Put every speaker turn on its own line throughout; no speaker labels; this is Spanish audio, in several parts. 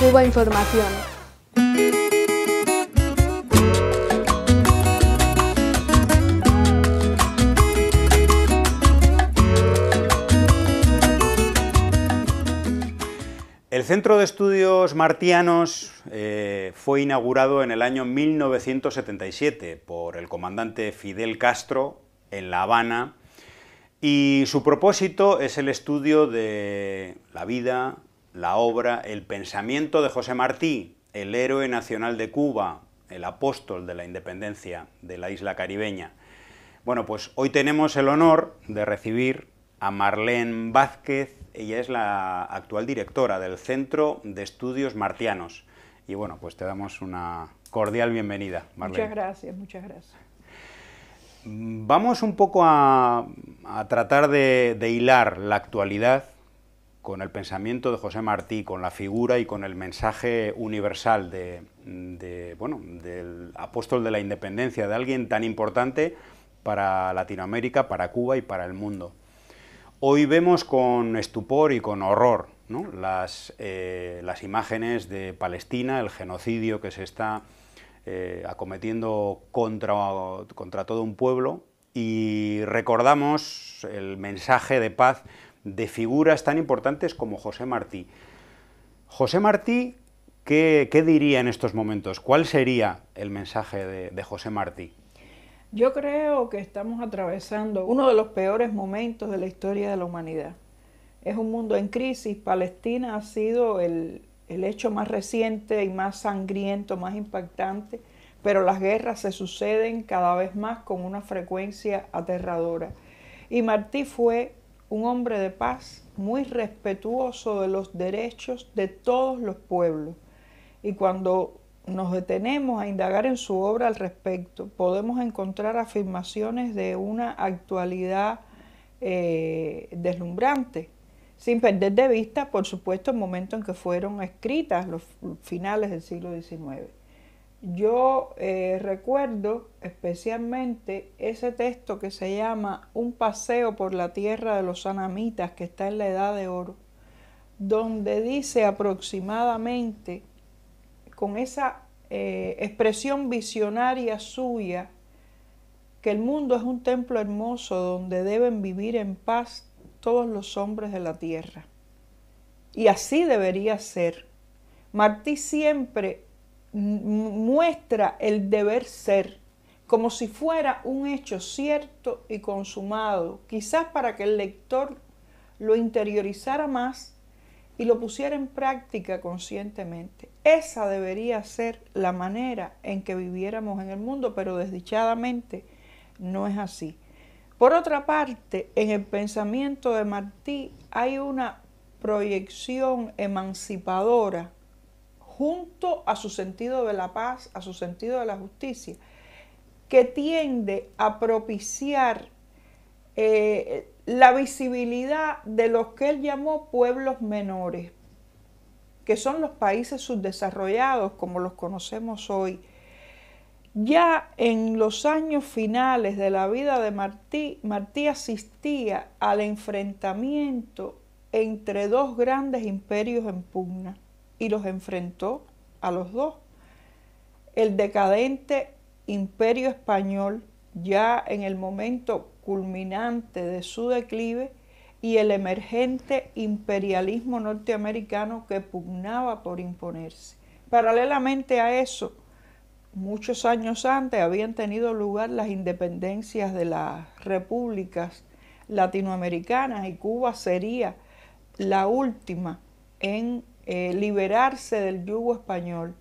Cuba Información.
El Centro de Estudios Martianos eh, fue inaugurado en el año 1977 por el comandante Fidel Castro en La Habana y su propósito es el estudio de la vida, la obra El pensamiento de José Martí, el héroe nacional de Cuba, el apóstol de la independencia de la isla caribeña. Bueno, pues hoy tenemos el honor de recibir a Marlene Vázquez, ella es la actual directora del Centro de Estudios Martianos. Y bueno, pues te damos una cordial bienvenida, Muchas
gracias, muchas gracias.
Vamos un poco a, tratar de hilar la actualidad con el pensamiento de José Martí, con la figura y con el mensaje universal de, del apóstol de la independencia, de alguien tan importante para Latinoamérica, para Cuba y para el mundo. Hoy vemos con estupor y con horror eh, las, imágenes de Palestina, el genocidio que se está eh, acometiendo contra, contra todo un pueblo y recordamos el mensaje de paz de figuras tan importantes como José Martí. José Martí, ¿qué, diría en estos momentos? ¿Cuál sería el mensaje de, José Martí?
Yo creo que estamos atravesando uno de los peores momentos de la historia de la humanidad. Es un mundo en crisis. Palestina ha sido el hecho más reciente y más sangriento, más impactante, pero las guerras se suceden cada vez más con una frecuencia aterradora. Y Martí fue un hombre de paz, muy respetuoso de los derechos de todos los pueblos. Y cuando nos detenemos a indagar en su obra al respecto, podemos encontrar afirmaciones de una actualidad eh, deslumbrante, sin perder de vista, por supuesto, el momento en que fueron escritas los finales del siglo XIX. Yo eh, recuerdo especialmente ese texto que se llama Un paseo por la tierra de los anamitas, que está en la Edad de Oro, donde dice aproximadamente, con esa eh, expresión visionaria suya, que el mundo es un templo hermoso donde deben vivir en paz todos los hombres de la tierra. Y así debería ser. Martí siempre muestra el deber ser, como si fuera un hecho cierto y consumado, quizás para que el lector lo interiorizara más y lo pusiera en práctica conscientemente. Esa debería ser la manera en que viviéramos en el mundo, pero desdichadamente no es así. Por otra parte, en el pensamiento de Martí hay una proyección emancipadora junto a su sentido de la paz, a su sentido de la justicia, que tiende a propiciar eh, la visibilidad de los que él llamó pueblos menores, que son los países subdesarrollados como los conocemos hoy. Ya en los años finales de la vida de Martí, Martí asistía al enfrentamiento entre dos grandes imperios en pugna y los enfrentó a los dos. El decadente imperio español, ya en el momento culminante de su declive, y el emergente imperialismo norteamericano que pugnaba por imponerse. Paralelamente a eso, muchos años antes habían tenido lugar las independencias de las repúblicas latinoamericanas y Cuba sería la última en eh, liberarse del yugo español.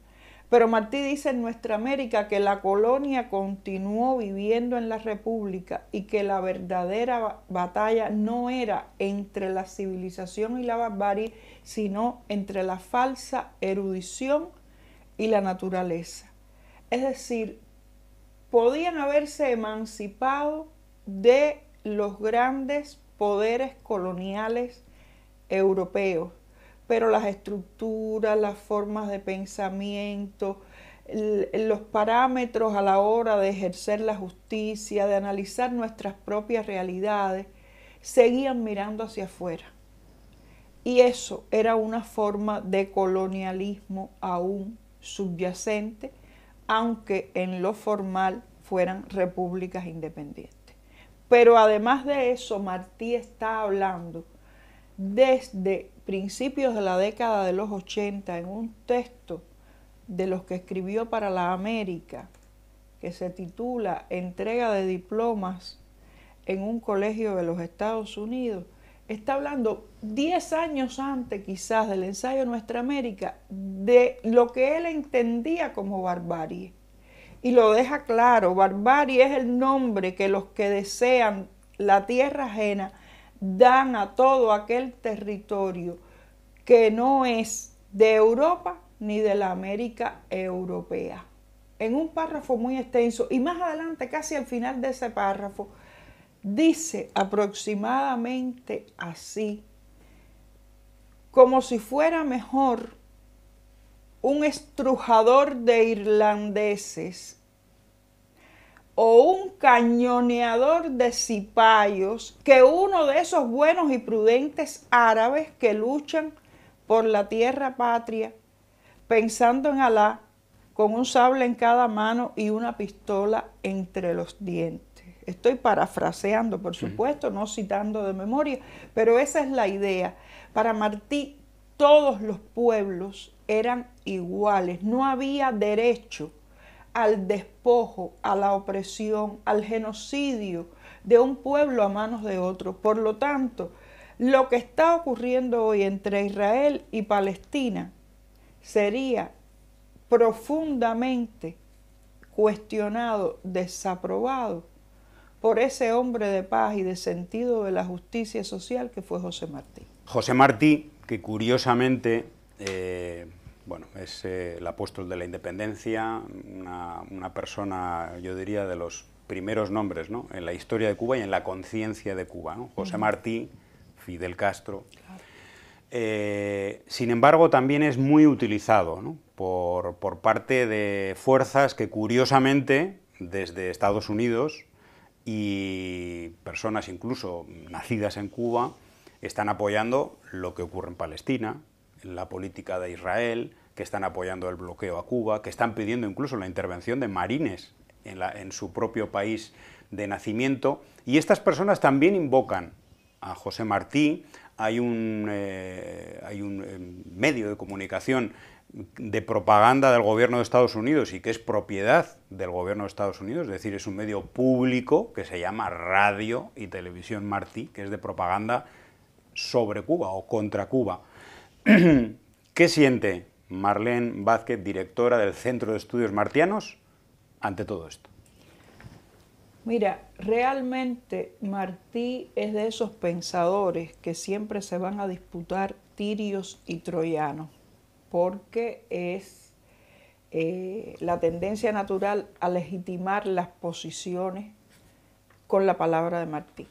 Pero Martí dice en Nuestra América que la colonia continuó viviendo en la República y que la verdadera batalla no era entre la civilización y la barbarie, sino entre la falsa erudición y la naturaleza. Es decir, podían haberse emancipado de los grandes poderes coloniales europeos, pero las estructuras, las formas de pensamiento, los parámetros a la hora de ejercer la justicia, de analizar nuestras propias realidades, seguían mirando hacia afuera. Y eso era una forma de colonialismo aún subyacente, aunque en lo formal fueran repúblicas independientes. Pero además de eso, Martí está hablando desde principios de la década de los 80 en un texto de los que escribió para la América, que se titula Entrega de diplomas en un colegio de los Estados Unidos, está hablando 10 años antes quizás del ensayo Nuestra América de lo que él entendía como barbarie. Y lo deja claro, barbarie es el nombre que los que desean la tierra ajena dan a todo aquel territorio que no es de Europa ni de la América Europea. En un párrafo muy extenso y más adelante, casi al final de ese párrafo, dice aproximadamente así, como si fuera mejor un estrujador de irlandeses o un cañoneador de cipayos que uno de esos buenos y prudentes árabes que luchan por la tierra patria, pensando en Alá, con un sable en cada mano y una pistola entre los dientes. Estoy parafraseando, por supuesto, no citando de memoria, pero esa es la idea. Para Martí, todos los pueblos eran iguales, no había derecho al despojo, a la opresión, al genocidio de un pueblo a manos de otro. Por lo tanto, lo que está ocurriendo hoy entre Israel y Palestina sería profundamente cuestionado, desaprobado por ese hombre de paz y de sentido de la justicia social que fue José Martí.
José Martí, que curiosamente eh, bueno, es eh, el apóstol de la independencia, una, persona, yo diría, de los primeros nombres en la historia de Cuba y en la conciencia de Cuba. José Martí, Fidel Castro. Eh, sin embargo, también es muy utilizado por, parte de fuerzas que, curiosamente, desde Estados Unidos y personas incluso nacidas en Cuba, están apoyando lo que ocurre en Palestina, la política de Israel, que están apoyando el bloqueo a Cuba, que están pidiendo incluso la intervención de marines en, su propio país de nacimiento. Y estas personas también invocan a José Martí. Hay un, eh, hay un eh, medio de comunicación de propaganda del gobierno de Estados Unidos y que es propiedad del gobierno de Estados Unidos, es decir, es un medio público que se llama Radio y Televisión Martí, que es de propaganda sobre Cuba o contra Cuba. ¿Qué siente Marlene Vázquez, directora del Centro de Estudios Martianos, ante todo esto?
Mira, realmente Martí es de esos pensadores que siempre se van a disputar tirios y troyanos, porque es eh, la tendencia natural a legitimar las posiciones con la palabra de Martí.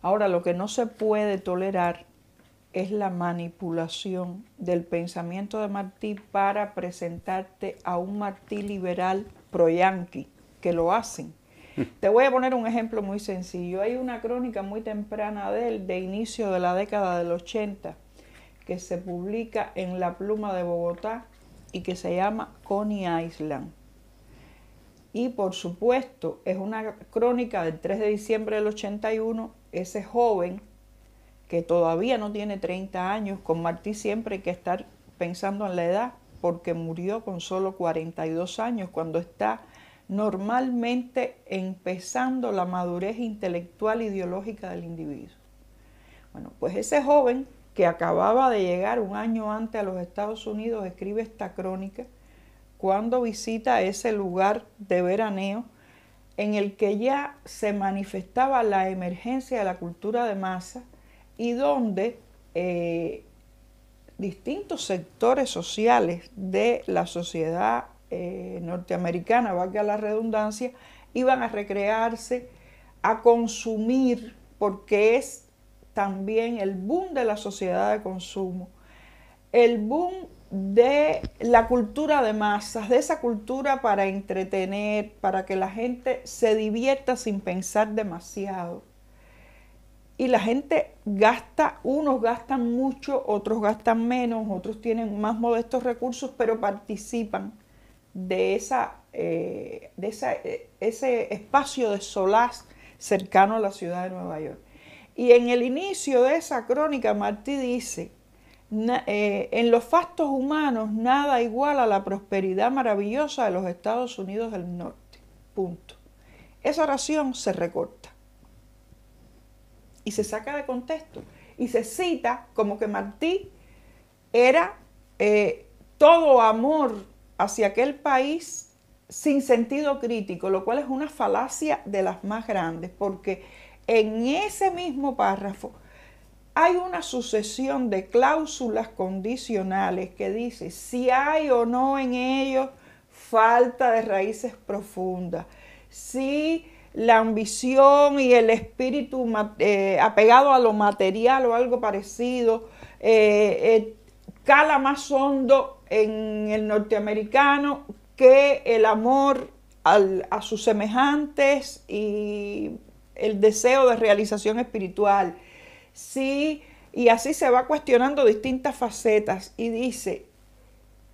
Ahora, lo que no se puede tolerar es la manipulación del pensamiento de Martí para presentarte a un Martí liberal pro-yanqui, que lo hacen. Hmm. Te voy a poner un ejemplo muy sencillo. Hay una crónica muy temprana de él, de inicio de la década del 80, que se publica en La Pluma de Bogotá y que se llama Coney Island. Y por supuesto, es una crónica del 3 de diciembre del 81. Ese joven que todavía no tiene 30 años. Con Martí siempre hay que estar pensando en la edad, porque murió con solo 42 años, cuando está normalmente empezando la madurez intelectual e ideológica del individuo. Bueno, pues ese joven que acababa de llegar un año antes a los Estados Unidos escribe esta crónica cuando visita ese lugar de veraneo en el que ya se manifestaba la emergencia de la cultura de masa, y donde eh, distintos sectores sociales de la sociedad eh, norteamericana, valga la redundancia, iban a recrearse, a consumir, porque es también el boom de la sociedad de consumo, el boom de la cultura de masas, de esa cultura para entretener, para que la gente se divierta sin pensar demasiado y la gente gasta, unos gastan mucho, otros gastan menos, otros tienen más modestos recursos, pero participan de, esa, eh, de eh, ese espacio de solaz cercano a la ciudad de Nueva York. Y en el inicio de esa crónica, Martí dice, eh, en los fastos humanos nada igual a la prosperidad maravillosa de los Estados Unidos del Norte. Punto. Esa oración se recorta y se saca de contexto. Y se cita como que Martí era eh, todo amor hacia aquel país sin sentido crítico, lo cual es una falacia de las más grandes, porque en ese mismo párrafo hay una sucesión de cláusulas condicionales que dice si hay o no en ellos falta de raíces profundas, si la ambición y el espíritu eh, apegado a lo material o algo parecido eh, eh, cala más hondo en el norteamericano que el amor a sus semejantes y el deseo de realización espiritual. Sí, y así se va cuestionando distintas facetas y dice,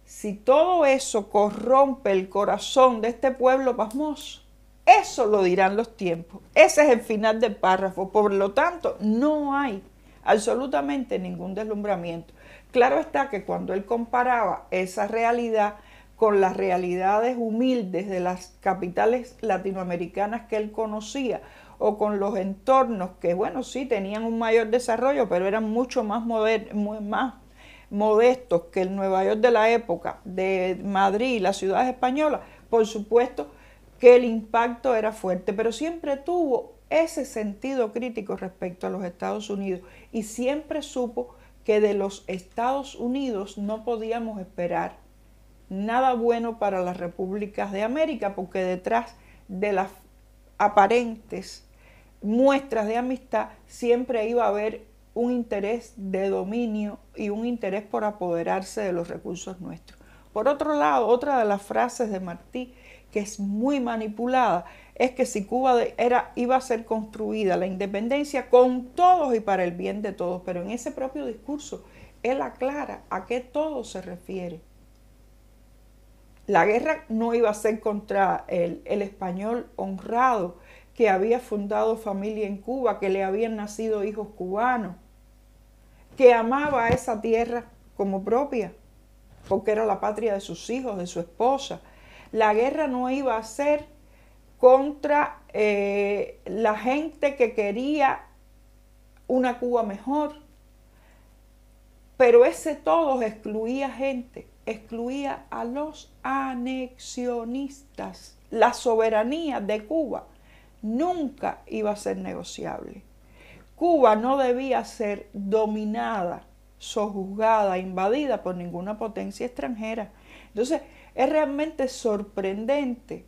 si todo eso corrompe el corazón de este pueblo pasmoso, eso lo dirán los tiempos. Ese es el final del párrafo. Por lo tanto, no hay absolutamente ningún deslumbramiento. Claro está que cuando él comparaba esa realidad con las realidades humildes de las capitales latinoamericanas que él conocía o con los entornos que, bueno, sí tenían un mayor desarrollo, pero eran mucho más, modestos que el Nueva York de la época, de Madrid y las ciudades españolas, por supuesto, que el impacto era fuerte, pero siempre tuvo ese sentido crítico respecto a los Estados Unidos y siempre supo que de los Estados Unidos no podíamos esperar nada bueno para las repúblicas de América, porque detrás de las aparentes muestras de amistad siempre iba a haber un interés de dominio y un interés por apoderarse de los recursos nuestros. Por otro lado, otra de las frases de Martí que es muy manipulada, es que si Cuba era, iba a ser construida la independencia con todos y para el bien de todos, pero en ese propio discurso él aclara a qué todo se refiere. La guerra no iba a ser contra el, el español honrado que había fundado familia en Cuba, que le habían nacido hijos cubanos, que amaba esa tierra como propia, porque era la patria de sus hijos, de su esposa, la guerra no iba a ser contra eh, la gente que quería una Cuba mejor, pero ese todo excluía gente, excluía a los anexionistas. La soberanía de Cuba nunca iba a ser negociable. Cuba no debía ser dominada, sojuzgada, invadida por ninguna potencia extranjera. Entonces, es realmente sorprendente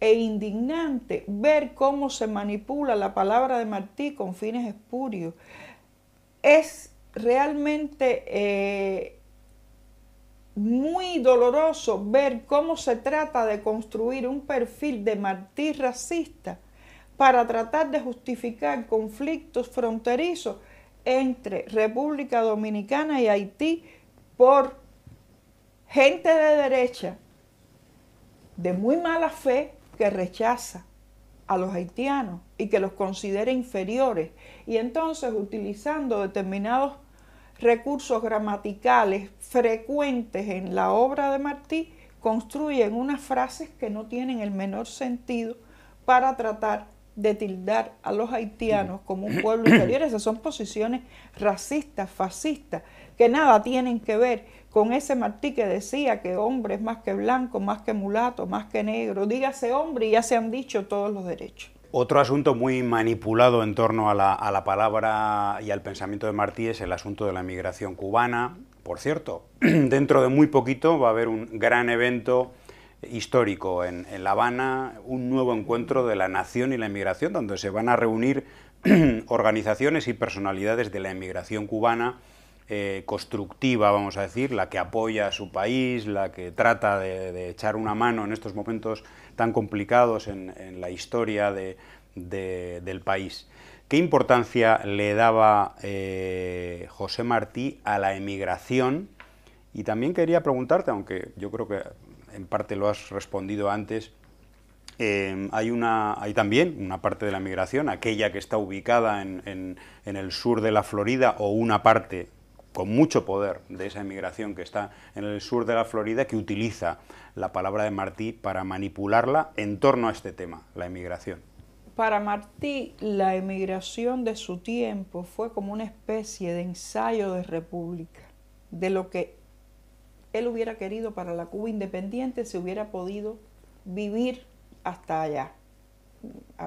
e indignante ver cómo se manipula la palabra de Martí con fines espurios. Es realmente eh, muy doloroso ver cómo se trata de construir un perfil de Martí racista para tratar de justificar conflictos fronterizos entre República Dominicana y Haití por gente de derecha, de muy mala fe, que rechaza a los haitianos y que los considera inferiores. Y entonces utilizando determinados recursos gramaticales frecuentes en la obra de Martí, construyen unas frases que no tienen el menor sentido para tratar de tildar a los haitianos como un pueblo inferior. Esas son posiciones racistas, fascistas, que nada tienen que ver con ese martí que decía que hombre es más que blanco, más que mulato, más que negro, dígase hombre y ya se han dicho todos los derechos.
Otro asunto muy manipulado en torno a la, palabra y al pensamiento de Martí es el asunto de la migración cubana. Por cierto, dentro de muy poquito va a haber un gran evento histórico en, en, La Habana, un nuevo encuentro de la nación y la inmigración, donde se van a reunir organizaciones y personalidades de la inmigración cubana eh, constructiva, vamos a decir, la que apoya a su país, la que trata de, echar una mano en estos momentos tan complicados en, la historia del país. ¿Qué importancia le daba eh, José Martí a la emigración? Y también quería preguntarte, aunque yo creo que en parte lo has respondido antes, em, hay, una, hay también una parte de la migración, aquella que está ubicada en, el sur de la Florida o una parte con mucho poder de esa emigración que está en el sur de la Florida, que utiliza la palabra de Martí para manipularla en torno a este tema, la emigración.
Para Martí, la emigración de su tiempo fue como una especie de ensayo de república, de lo que él hubiera querido para la Cuba independiente si hubiera podido vivir hasta allá.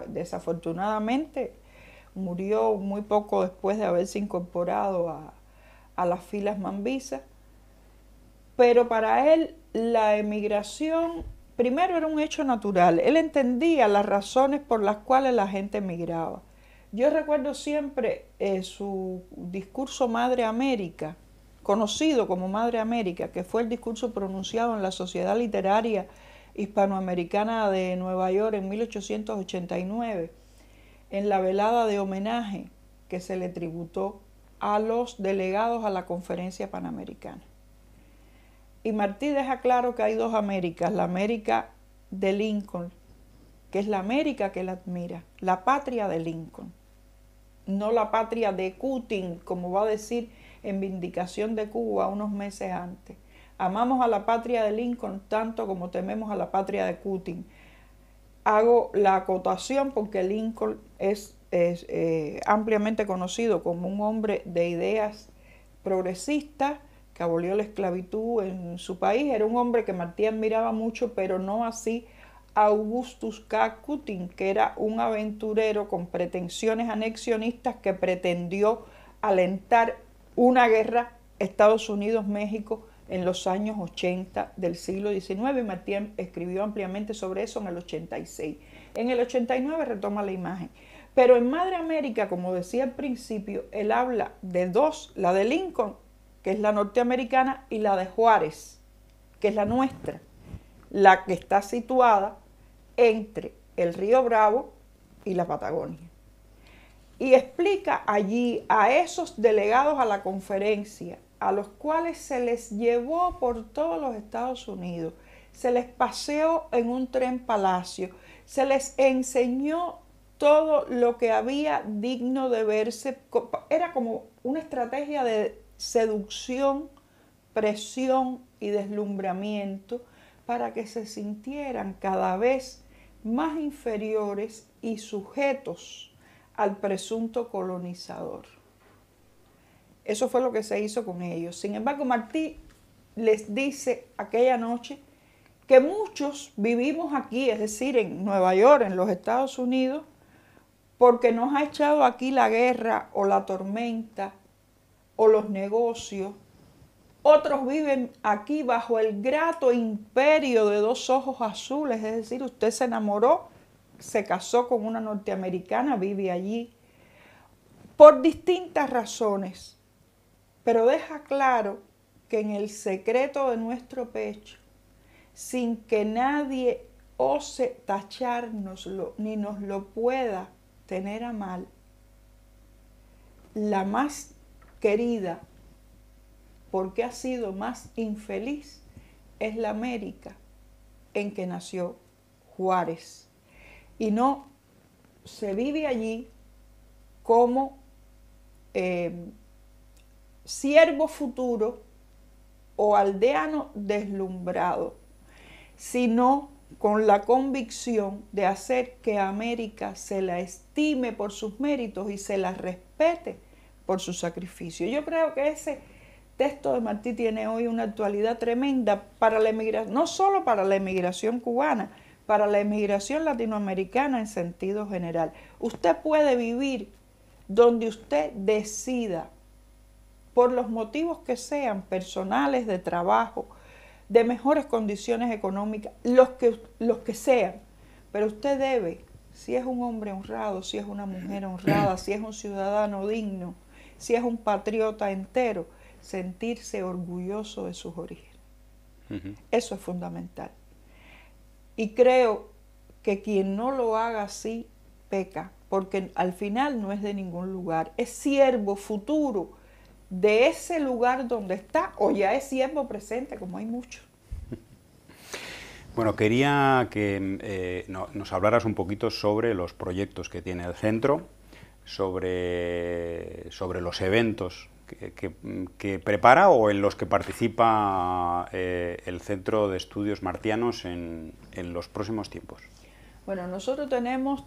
Desafortunadamente, murió muy poco después de haberse incorporado a, a las filas Mambisa, pero para él la emigración primero era un hecho natural, él entendía las razones por las cuales la gente emigraba. Yo recuerdo siempre eh, su discurso Madre América, conocido como Madre América, que fue el discurso pronunciado en la Sociedad Literaria Hispanoamericana de Nueva York en 1889, en la velada de homenaje que se le tributó a los delegados a la conferencia panamericana. Y Martí deja claro que hay dos Américas, la América de Lincoln, que es la América que él admira, la patria de Lincoln, no la patria de Putin, como va a decir en Vindicación de Cuba unos meses antes. Amamos a la patria de Lincoln tanto como tememos a la patria de Putin. Hago la acotación porque Lincoln es es eh, ampliamente conocido como un hombre de ideas progresistas que abolió la esclavitud en su país. Era un hombre que Martí miraba mucho, pero no así Augustus K. Kutin, que era un aventurero con pretensiones anexionistas que pretendió alentar una guerra Estados Unidos-México en los años 80 del siglo XIX y Martí escribió ampliamente sobre eso en el 86. En el 89 retoma la imagen. Pero en Madre América, como decía al principio, él habla de dos, la de Lincoln, que es la norteamericana, y la de Juárez, que es la nuestra, la que está situada entre el río Bravo y la Patagonia. Y explica allí a esos delegados a la conferencia, a los cuales se les llevó por todos los Estados Unidos, se les paseó en un tren palacio, se les enseñó todo lo que había digno de verse. Era como una estrategia de seducción, presión y deslumbramiento para que se sintieran cada vez más inferiores y sujetos al presunto colonizador. Eso fue lo que se hizo con ellos. Sin embargo, Martí les dice aquella noche que muchos vivimos aquí, es decir, en Nueva York, en los Estados Unidos, porque nos ha echado aquí la guerra o la tormenta o los negocios. Otros viven aquí bajo el grato imperio de dos ojos azules, es decir, usted se enamoró, se casó con una norteamericana, vive allí, por distintas razones. Pero deja claro que en el secreto de nuestro pecho, sin que nadie ose tachárnoslo ni nos lo pueda tener a mal la más querida, porque ha sido más infeliz, es la América en que nació Juárez. Y no se vive allí como em, siervo futuro o aldeano deslumbrado, sino con la convicción de hacer que América se la estime por sus méritos y se la respete por su sacrificio. Yo creo que ese texto de Martí tiene hoy una actualidad tremenda para la emigración, no solo para la emigración cubana, para la emigración latinoamericana en sentido general. Usted puede vivir donde usted decida, por los motivos que sean, personales, de trabajo, de mejores condiciones económicas, los que, los que sean. Pero usted debe, si es un hombre honrado, si es una mujer honrada, si es un ciudadano digno, si es un patriota entero, sentirse orgulloso de sus orígenes. Eso es fundamental. Y creo que quien no lo haga así peca, porque al final no es de ningún lugar, es siervo futuro de ese lugar donde está o ya es siervo presente, como hay muchos.
Bueno, quería que eh, nos hablaras un poquito sobre los proyectos que tiene el centro, sobre, sobre los eventos que, prepara o en los que participa eh, el Centro de Estudios Martianos en, en, los próximos tiempos?
Bueno, nosotros tenemos,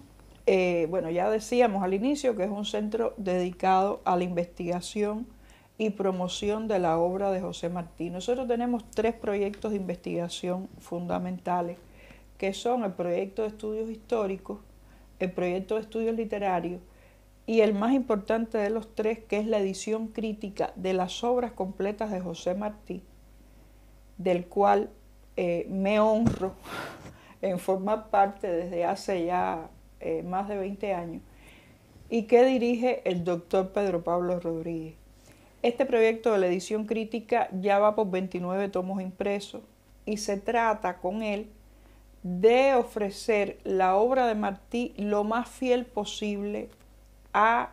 eh, bueno, ya decíamos al inicio que es un centro dedicado a la investigación y promoción de la obra de José Martí. Nosotros tenemos tres proyectos de investigación fundamentales, que son el proyecto de estudios históricos, el proyecto de estudios literarios y el más importante de los tres, que es la edición crítica de las obras completas de José Martí, del cual eh, me honro en formar parte desde hace ya eh, más de 20 años y que dirige el doctor Pedro Pablo Rodríguez. Este proyecto de la edición crítica ya va por 29 tomos impresos y se trata con él de ofrecer la obra de Martí lo más fiel posible a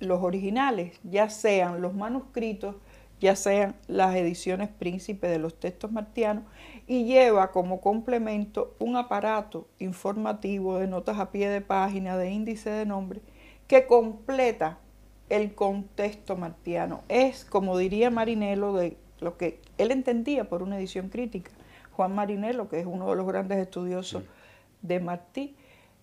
los originales, ya sean los manuscritos, ya sean las ediciones príncipe de los textos martianos, y lleva como complemento un aparato informativo de notas a pie de página, de índice de nombre, que completa el contexto martiano. Es, como diría Marinello, de lo que él entendía por una edición crítica. Juan Marinello, que es uno de los grandes estudiosos de Martí,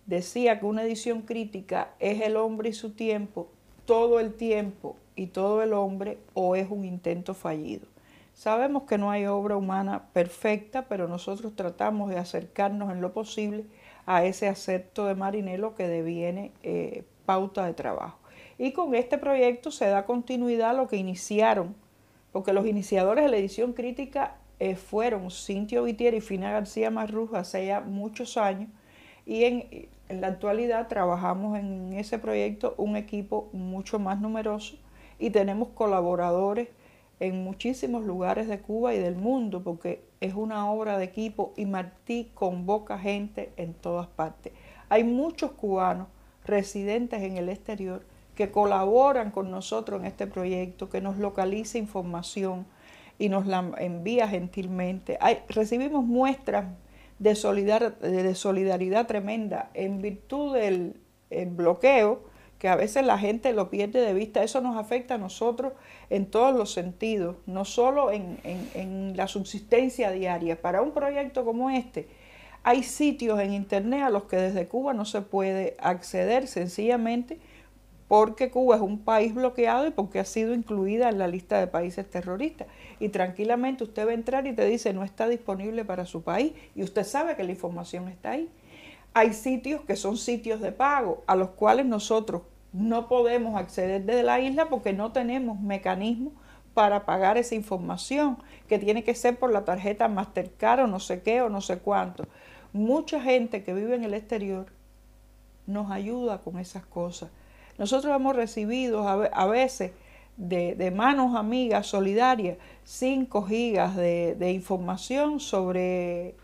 decía que una edición crítica es el hombre y su tiempo, todo el tiempo y todo el hombre, o es un intento fallido. Sabemos que no hay obra humana perfecta, pero nosotros tratamos de acercarnos en lo posible a ese acepto de Marinello que deviene eh, pauta de trabajo. Y con este proyecto se da continuidad a lo que iniciaron, porque los iniciadores de la edición crítica eh, fueron Cintio Vitier y Fina García Marruja, hace ya muchos años. Y en, en la actualidad trabajamos en ese proyecto un equipo mucho más numeroso y tenemos colaboradores en muchísimos lugares de Cuba y del mundo, porque es una obra de equipo y Martí convoca gente en todas partes. Hay muchos cubanos residentes en el exterior que colaboran con nosotros en este proyecto, que nos localiza información y nos la envía gentilmente. recibimos muestras de, solidaridad tremenda en virtud del bloqueo, que a veces la gente lo pierde de vista. Eso nos afecta a nosotros en todos los sentidos, no solo en la subsistencia diaria. Para un proyecto como este, hay sitios en Internet a los que desde Cuba no se puede acceder sencillamente porque Cuba es un país bloqueado y porque ha sido incluida en la lista de países terroristas. Y tranquilamente usted va a entrar y te dice no está disponible para su país y usted sabe que la información está ahí. Hay sitios que son sitios de pago a los cuales nosotros no podemos acceder desde la isla porque no tenemos mecanismo para pagar esa información, que tiene que ser por la tarjeta Mastercard o no sé qué o no sé cuánto. Mucha gente que vive en el exterior nos ayuda con esas cosas nosotros hemos recibido a veces de, manos amigas solidarias 5 gigas de, información sobre,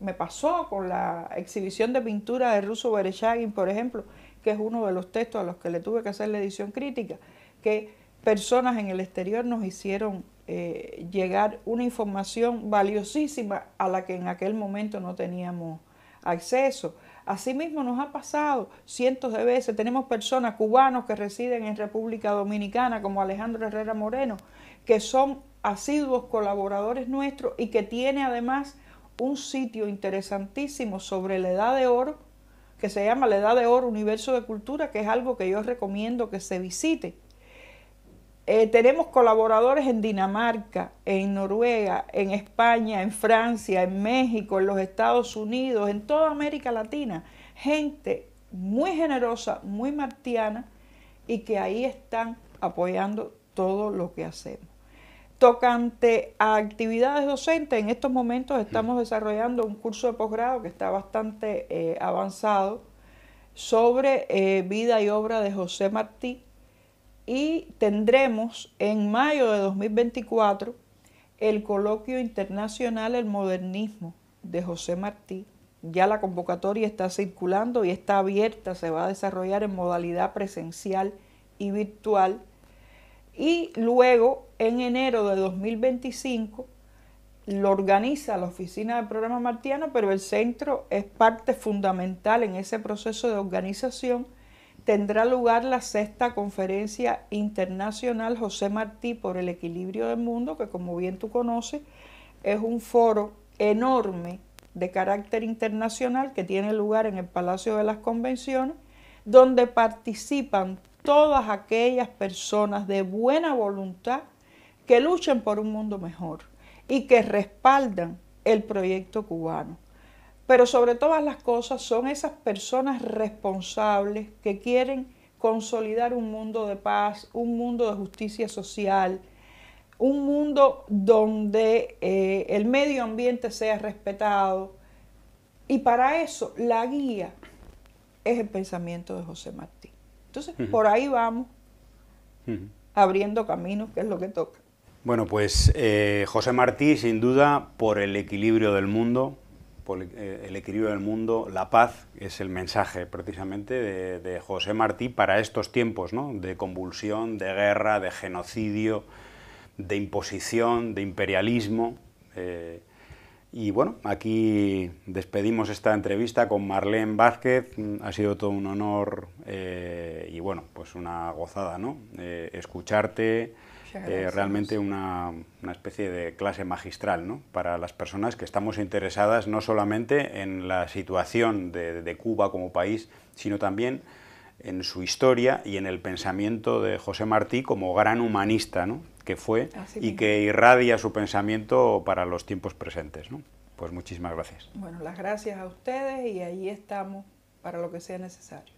me pasó con la exhibición de pintura de Russo Berechagin, por ejemplo, que es uno de los textos a los que le tuve que hacer la edición crítica, que personas en el exterior nos hicieron eh, llegar una información valiosísima a la que en aquel momento no teníamos acceso. Asimismo nos ha pasado cientos de veces, tenemos personas cubanos que residen en República Dominicana, como Alejandro Herrera Moreno, que son asiduos colaboradores nuestros y que tiene además un sitio interesantísimo sobre la edad de oro, que se llama la edad de oro, universo de cultura, que es algo que yo recomiendo que se visite. Eh, tenemos colaboradores en Dinamarca, en Noruega, en España, en Francia, en México, en los Estados Unidos, en toda América Latina. Gente muy generosa, muy martiana y que ahí están apoyando todo lo que hacemos. Tocante a actividades docentes, en estos momentos estamos mm. desarrollando un curso de posgrado que está bastante eh, avanzado sobre eh, vida y obra de José Martí y tendremos en mayo de 2024 el coloquio internacional El modernismo de José Martí. Ya la convocatoria está circulando y está abierta, se va a desarrollar en modalidad presencial y virtual. Y luego, en enero de 2025, lo organiza la oficina del programa martiano, pero el centro es parte fundamental en ese proceso de organización tendrá lugar la sexta conferencia internacional José Martí por el equilibrio del mundo, que como bien tú conoces, es un foro enorme de carácter internacional que tiene lugar en el Palacio de las Convenciones, donde participan todas aquellas personas de buena voluntad que luchen por un mundo mejor y que respaldan el proyecto cubano. Pero sobre todas las cosas son esas personas responsables que quieren consolidar un mundo de paz, un mundo de justicia social, un mundo donde eh, el medio ambiente sea respetado. Y para eso la guía es el pensamiento de José Martí. Entonces, por ahí vamos, abriendo caminos, que es lo que toca.
Bueno, pues eh, José Martí, sin duda, por el equilibrio del mundo, eh, el equilibrio del mundo, la paz, es el mensaje precisamente de, José Martí para estos tiempos de convulsión, de guerra, de genocidio, de imposición, de imperialismo. Eh, y bueno, aquí despedimos esta entrevista con Marlene Vázquez. Mm, ha sido todo un honor eh, y bueno, pues una gozada, ¿no? escucharte eh, realmente una, especie de clase magistral para las personas que estamos interesadas no solamente en la situación de, Cuba como país, sino también en su historia y en el pensamiento de José Martí como gran humanista que fue ah, y que irradia su pensamiento para los tiempos presentes. Pues muchísimas gracias.
Bueno, las gracias a ustedes y ahí estamos para lo que sea necesario.